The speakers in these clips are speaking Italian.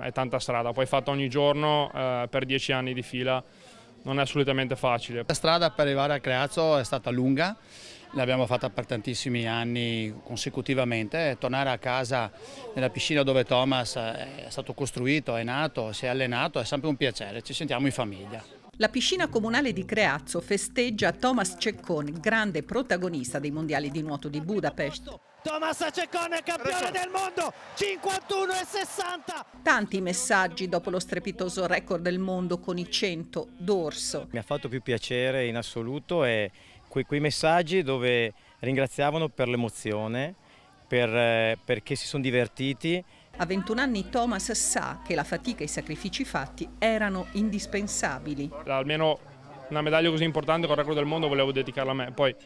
è tanta strada, poi fatta ogni giorno eh, per dieci anni di fila non è assolutamente facile. La strada per arrivare a Creazzo è stata lunga, l'abbiamo fatta per tantissimi anni consecutivamente, tornare a casa nella piscina dove Thomas è stato costruito, è nato, si è allenato è sempre un piacere, ci sentiamo in famiglia. La piscina comunale di Creazzo festeggia Thomas Ceccon, grande protagonista dei mondiali di nuoto di Budapest. Thomas Ceccone, è campione del mondo, 51 e 60. Tanti messaggi dopo lo strepitoso record del mondo con i 100 d'orso. Mi ha fatto più piacere in assoluto è quei, quei messaggi dove ringraziavano per l'emozione, per, eh, perché si sono divertiti a 21 anni Thomas sa che la fatica e i sacrifici fatti erano indispensabili. Almeno una medaglia così importante con il record del mondo volevo dedicarla a me. Poi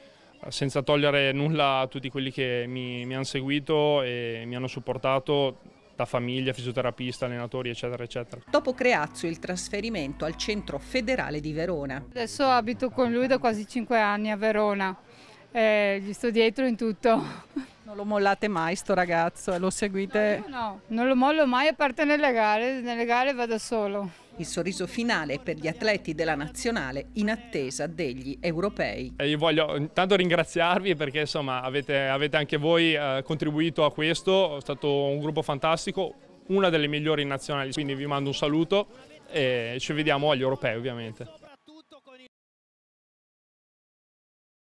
senza togliere nulla a tutti quelli che mi, mi hanno seguito e mi hanno supportato, da famiglia, fisioterapista, allenatori, eccetera, eccetera. Dopo Creazzo il trasferimento al centro federale di Verona. Adesso abito con lui da quasi 5 anni a Verona, eh, gli sto dietro in tutto. Non lo mollate mai sto ragazzo, eh, lo seguite? No, no, non lo mollo mai a parte nelle gare, nelle gare vado solo. Il sorriso finale per gli atleti della nazionale in attesa degli europei. io voglio intanto ringraziarvi perché insomma avete, avete anche voi eh, contribuito a questo, è stato un gruppo fantastico, una delle migliori nazionali, quindi vi mando un saluto e ci vediamo agli europei ovviamente.